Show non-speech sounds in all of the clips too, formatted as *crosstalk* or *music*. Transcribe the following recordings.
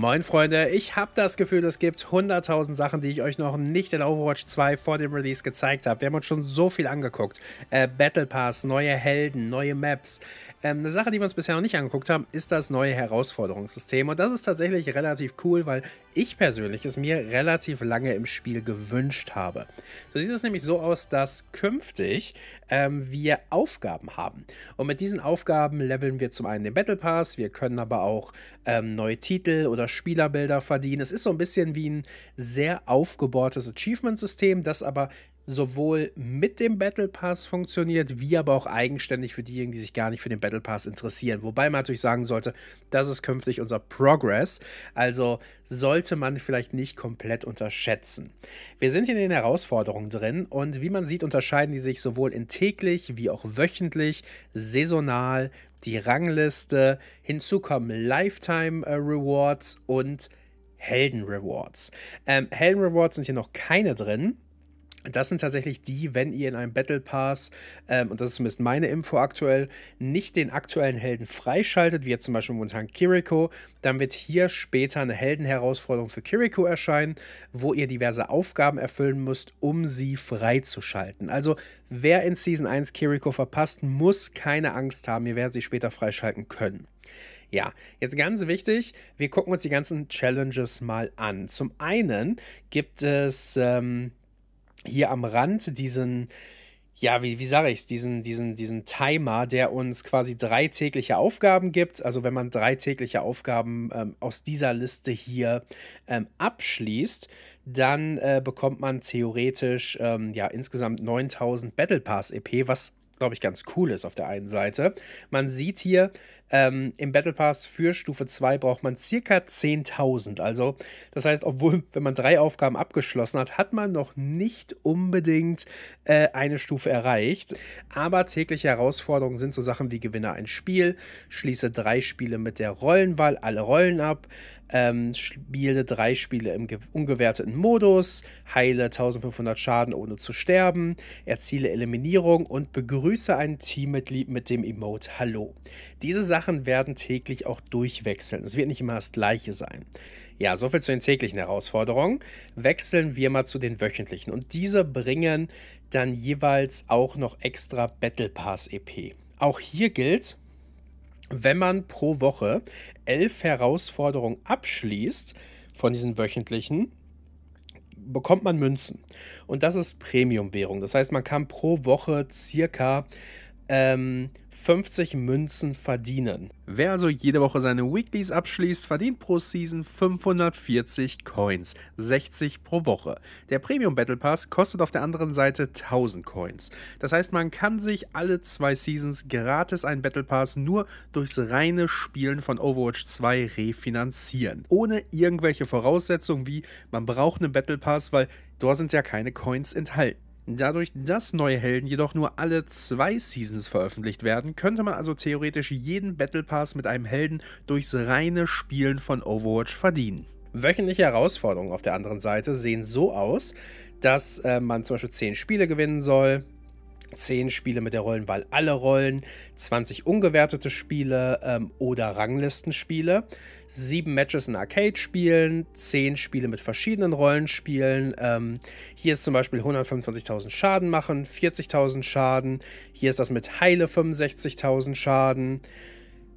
Moin Freunde, ich habe das Gefühl, es gibt 100.000 Sachen, die ich euch noch nicht in Overwatch 2 vor dem Release gezeigt habe. Wir haben uns schon so viel angeguckt. Äh, Battle Pass, neue Helden, neue Maps, ähm, eine Sache, die wir uns bisher noch nicht angeguckt haben, ist das neue Herausforderungssystem. Und das ist tatsächlich relativ cool, weil ich persönlich es mir relativ lange im Spiel gewünscht habe. So sieht es nämlich so aus, dass künftig ähm, wir Aufgaben haben. Und mit diesen Aufgaben leveln wir zum einen den Battle Pass, wir können aber auch ähm, neue Titel oder Spielerbilder verdienen. Es ist so ein bisschen wie ein sehr aufgebohrtes Achievement-System, das aber sowohl mit dem Battle Pass funktioniert, wie aber auch eigenständig für diejenigen, die sich gar nicht für den Battle Pass interessieren. Wobei man natürlich sagen sollte, das ist künftig unser Progress. Also sollte man vielleicht nicht komplett unterschätzen. Wir sind hier in den Herausforderungen drin und wie man sieht, unterscheiden die sich sowohl in täglich wie auch wöchentlich, saisonal, die Rangliste, hinzu kommen Lifetime äh, Rewards und Helden Rewards. Ähm, Helden Rewards sind hier noch keine drin. Das sind tatsächlich die, wenn ihr in einem Battle Pass, ähm, und das ist zumindest meine Info aktuell, nicht den aktuellen Helden freischaltet, wie jetzt zum Beispiel momentan Kiriko, dann wird hier später eine Heldenherausforderung für Kiriko erscheinen, wo ihr diverse Aufgaben erfüllen müsst, um sie freizuschalten. Also wer in Season 1 Kiriko verpasst, muss keine Angst haben, ihr werdet sie später freischalten können. Ja, jetzt ganz wichtig, wir gucken uns die ganzen Challenges mal an. Zum einen gibt es ähm, hier am Rand diesen, ja, wie, wie sage ich es, diesen, diesen, diesen Timer, der uns quasi drei tägliche Aufgaben gibt. Also wenn man drei tägliche Aufgaben ähm, aus dieser Liste hier ähm, abschließt, dann äh, bekommt man theoretisch ähm, ja insgesamt 9000 Battle Pass EP, was glaube ich ganz cool ist auf der einen Seite. Man sieht hier, ähm, Im Battle Pass für Stufe 2 braucht man circa 10.000. Also, das heißt, obwohl, *laughs* wenn man drei Aufgaben abgeschlossen hat, hat man noch nicht unbedingt äh, eine Stufe erreicht. Aber tägliche Herausforderungen sind so Sachen wie Gewinne ein Spiel, schließe drei Spiele mit der Rollenwahl, alle Rollen ab, ähm, spiele drei Spiele im ungewerteten Modus, heile 1500 Schaden ohne zu sterben, erziele Eliminierung und begrüße ein Teammitglied mit dem Emote Hallo. Diese Sachen Sachen werden täglich auch durchwechseln. Es wird nicht immer das Gleiche sein. Ja, soviel zu den täglichen Herausforderungen. Wechseln wir mal zu den wöchentlichen. Und diese bringen dann jeweils auch noch extra Battle Pass EP. Auch hier gilt, wenn man pro Woche elf Herausforderungen abschließt von diesen wöchentlichen, bekommt man Münzen. Und das ist Premium-Währung. Das heißt, man kann pro Woche circa ähm, 50 Münzen verdienen. Wer also jede Woche seine Weeklies abschließt, verdient pro Season 540 Coins, 60 pro Woche. Der Premium Battle Pass kostet auf der anderen Seite 1000 Coins. Das heißt, man kann sich alle zwei Seasons gratis einen Battle Pass nur durchs reine Spielen von Overwatch 2 refinanzieren. Ohne irgendwelche Voraussetzungen wie man braucht einen Battle Pass, weil dort sind ja keine Coins enthalten. Dadurch, dass neue Helden jedoch nur alle zwei Seasons veröffentlicht werden, könnte man also theoretisch jeden Battle Pass mit einem Helden durchs reine Spielen von Overwatch verdienen. Wöchentliche Herausforderungen auf der anderen Seite sehen so aus, dass äh, man zum Beispiel 10 Spiele gewinnen soll, 10 Spiele mit der Rollenwahl alle Rollen, 20 ungewertete Spiele ähm, oder Ranglistenspiele, 7 Matches in Arcade-Spielen, 10 Spiele mit verschiedenen Rollenspielen. Ähm, hier ist zum Beispiel 125.000 Schaden machen, 40.000 Schaden. Hier ist das mit Heile 65.000 Schaden.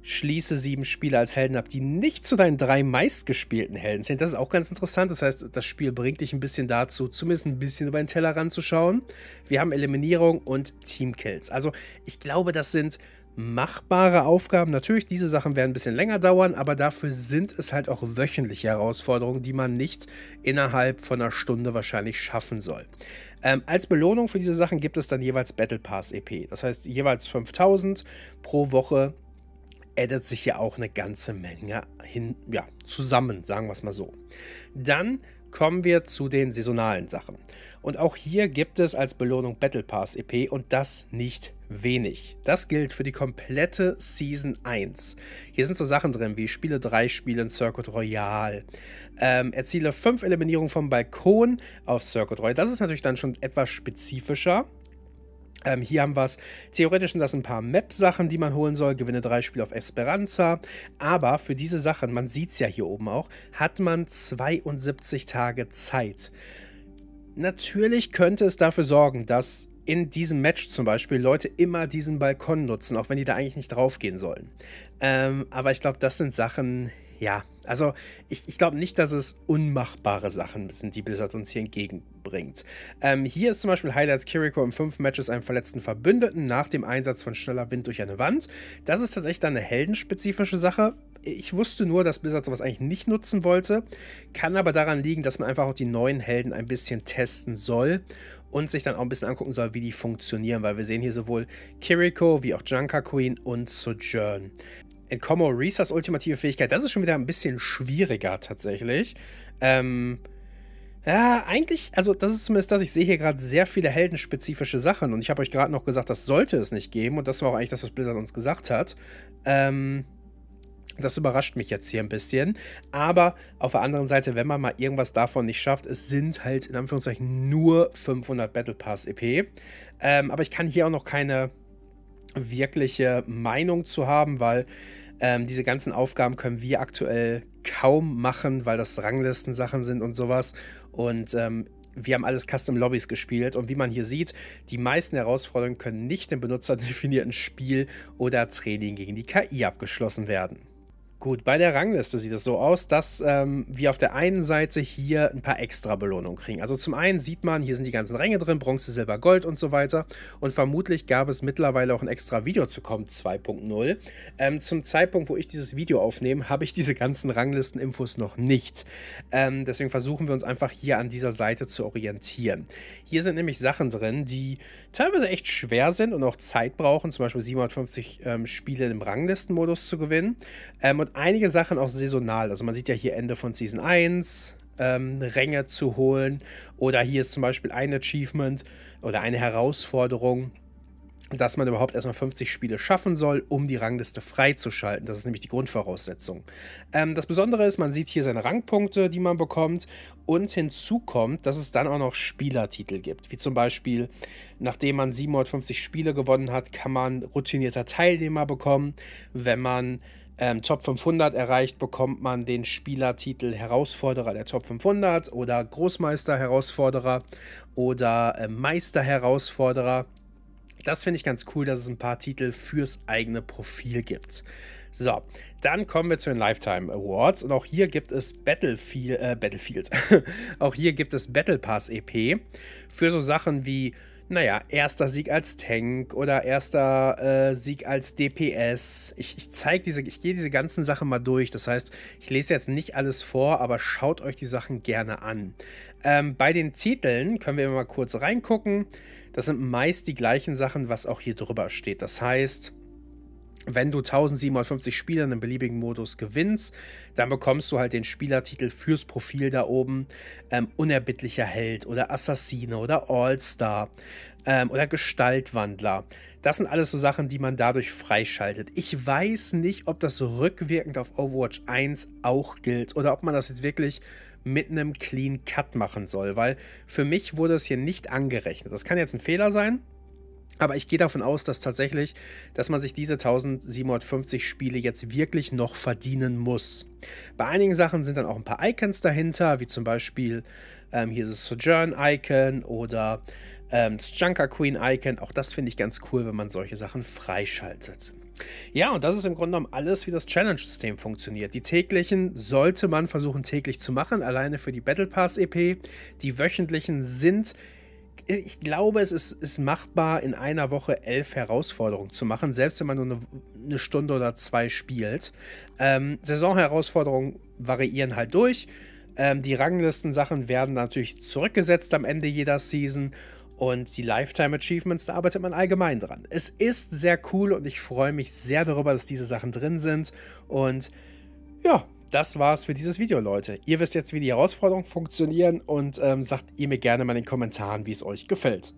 Schließe sieben Spiele als Helden ab, die nicht zu deinen drei meistgespielten Helden zählen. Das ist auch ganz interessant. Das heißt, das Spiel bringt dich ein bisschen dazu, zumindest ein bisschen über den Teller ranzuschauen. Wir haben Eliminierung und Teamkills. Also, ich glaube, das sind machbare Aufgaben. Natürlich, diese Sachen werden ein bisschen länger dauern, aber dafür sind es halt auch wöchentliche Herausforderungen, die man nicht innerhalb von einer Stunde wahrscheinlich schaffen soll. Ähm, als Belohnung für diese Sachen gibt es dann jeweils Battle Pass EP. Das heißt, jeweils 5000 pro Woche addet sich ja auch eine ganze Menge hin, ja, zusammen, sagen wir es mal so. Dann kommen wir zu den saisonalen Sachen. Und auch hier gibt es als Belohnung Battle Pass EP und das nicht wenig. Das gilt für die komplette Season 1. Hier sind so Sachen drin wie Spiele 3 Spielen Circuit Royale. Ähm, erziele 5 Eliminierungen vom Balkon auf Circuit Royale. Das ist natürlich dann schon etwas spezifischer. Ähm, hier haben wir es. Theoretisch sind das ein paar Map-Sachen, die man holen soll. Gewinne drei Spiele auf Esperanza. Aber für diese Sachen, man sieht es ja hier oben auch, hat man 72 Tage Zeit. Natürlich könnte es dafür sorgen, dass in diesem Match zum Beispiel Leute immer diesen Balkon nutzen, auch wenn die da eigentlich nicht draufgehen sollen. Ähm, aber ich glaube, das sind Sachen, ja, also ich, ich glaube nicht, dass es unmachbare Sachen sind, die Blizzard uns hier entgegenbringt. Ähm, hier ist zum Beispiel Highlights Kiriko in fünf Matches einem verletzten Verbündeten nach dem Einsatz von schneller Wind durch eine Wand. Das ist tatsächlich dann eine heldenspezifische Sache. Ich wusste nur, dass Blizzard sowas eigentlich nicht nutzen wollte, kann aber daran liegen, dass man einfach auch die neuen Helden ein bisschen testen soll und sich dann auch ein bisschen angucken soll, wie die funktionieren, weil wir sehen hier sowohl Kiriko wie auch Junker Queen und Sojourn in Como Resas ultimative Fähigkeit, das ist schon wieder ein bisschen schwieriger tatsächlich. Ähm, ja, eigentlich, also das ist zumindest das, ich sehe hier gerade sehr viele heldenspezifische Sachen und ich habe euch gerade noch gesagt, das sollte es nicht geben und das war auch eigentlich das, was Blizzard uns gesagt hat. Ähm, das überrascht mich jetzt hier ein bisschen. Aber auf der anderen Seite, wenn man mal irgendwas davon nicht schafft, es sind halt in Anführungszeichen nur 500 Battle Pass EP. Ähm, aber ich kann hier auch noch keine wirkliche Meinung zu haben, weil ähm, diese ganzen Aufgaben können wir aktuell kaum machen, weil das Ranglisten-Sachen sind und sowas. Und ähm, wir haben alles Custom Lobbys gespielt und wie man hier sieht, die meisten Herausforderungen können nicht im benutzerdefinierten Spiel oder Training gegen die KI abgeschlossen werden. Gut, bei der Rangliste sieht es so aus, dass ähm, wir auf der einen Seite hier ein paar extra Belohnungen kriegen. Also zum einen sieht man, hier sind die ganzen Ränge drin, Bronze, Silber, Gold und so weiter. Und vermutlich gab es mittlerweile auch ein extra Video zu kommen, 2.0. Ähm, zum Zeitpunkt, wo ich dieses Video aufnehme, habe ich diese ganzen Ranglisten-Infos noch nicht. Ähm, deswegen versuchen wir uns einfach hier an dieser Seite zu orientieren. Hier sind nämlich Sachen drin, die teilweise echt schwer sind und auch Zeit brauchen, zum Beispiel 750 ähm, Spiele im Ranglistenmodus zu gewinnen. Ähm, und einige Sachen auch saisonal. Also man sieht ja hier Ende von Season 1, ähm, Ränge zu holen. Oder hier ist zum Beispiel ein Achievement oder eine Herausforderung, dass man überhaupt erstmal 50 Spiele schaffen soll, um die Rangliste freizuschalten. Das ist nämlich die Grundvoraussetzung. Ähm, das Besondere ist, man sieht hier seine Rangpunkte, die man bekommt. Und hinzu kommt, dass es dann auch noch Spielertitel gibt. Wie zum Beispiel, nachdem man 750 Spiele gewonnen hat, kann man routinierter Teilnehmer bekommen. Wenn man ähm, Top 500 erreicht, bekommt man den Spielertitel Herausforderer der Top 500 oder Großmeister-Herausforderer oder äh, Meister-Herausforderer. Das finde ich ganz cool, dass es ein paar Titel fürs eigene Profil gibt. So, dann kommen wir zu den Lifetime Awards und auch hier gibt es Battlefield, äh, Battlefield. *laughs* auch hier gibt es Battle Pass EP für so Sachen wie naja, erster Sieg als Tank oder erster äh, Sieg als DPS. Ich, ich zeige diese, ich gehe diese ganzen Sachen mal durch. Das heißt, ich lese jetzt nicht alles vor, aber schaut euch die Sachen gerne an. Ähm, bei den Titeln können wir mal kurz reingucken. Das sind meist die gleichen Sachen, was auch hier drüber steht. Das heißt, wenn du 1750 Spieler in einem beliebigen Modus gewinnst, dann bekommst du halt den Spielertitel fürs Profil da oben. Ähm, unerbittlicher Held oder Assassine oder All-Star ähm, oder Gestaltwandler. Das sind alles so Sachen, die man dadurch freischaltet. Ich weiß nicht, ob das rückwirkend auf Overwatch 1 auch gilt oder ob man das jetzt wirklich mit einem Clean Cut machen soll, weil für mich wurde es hier nicht angerechnet. Das kann jetzt ein Fehler sein, aber ich gehe davon aus, dass tatsächlich, dass man sich diese 1750 Spiele jetzt wirklich noch verdienen muss. Bei einigen Sachen sind dann auch ein paar Icons dahinter, wie zum Beispiel ähm, hier ist das Sojourn-Icon oder ähm, das Junker Queen-Icon. Auch das finde ich ganz cool, wenn man solche Sachen freischaltet. Ja, und das ist im Grunde genommen alles, wie das Challenge-System funktioniert. Die täglichen sollte man versuchen täglich zu machen, alleine für die Battle Pass EP. Die wöchentlichen sind ich glaube, es ist, ist, machbar, in einer Woche elf Herausforderungen zu machen, selbst wenn man nur eine, eine Stunde oder zwei spielt. Ähm, Saisonherausforderungen variieren halt durch. Ähm, die Ranglisten-Sachen werden natürlich zurückgesetzt am Ende jeder Season. Und die Lifetime Achievements, da arbeitet man allgemein dran. Es ist sehr cool und ich freue mich sehr darüber, dass diese Sachen drin sind. Und ja, das war's für dieses Video, Leute. Ihr wisst jetzt, wie die Herausforderungen funktionieren und ähm, sagt ihr mir gerne mal in den Kommentaren, wie es euch gefällt.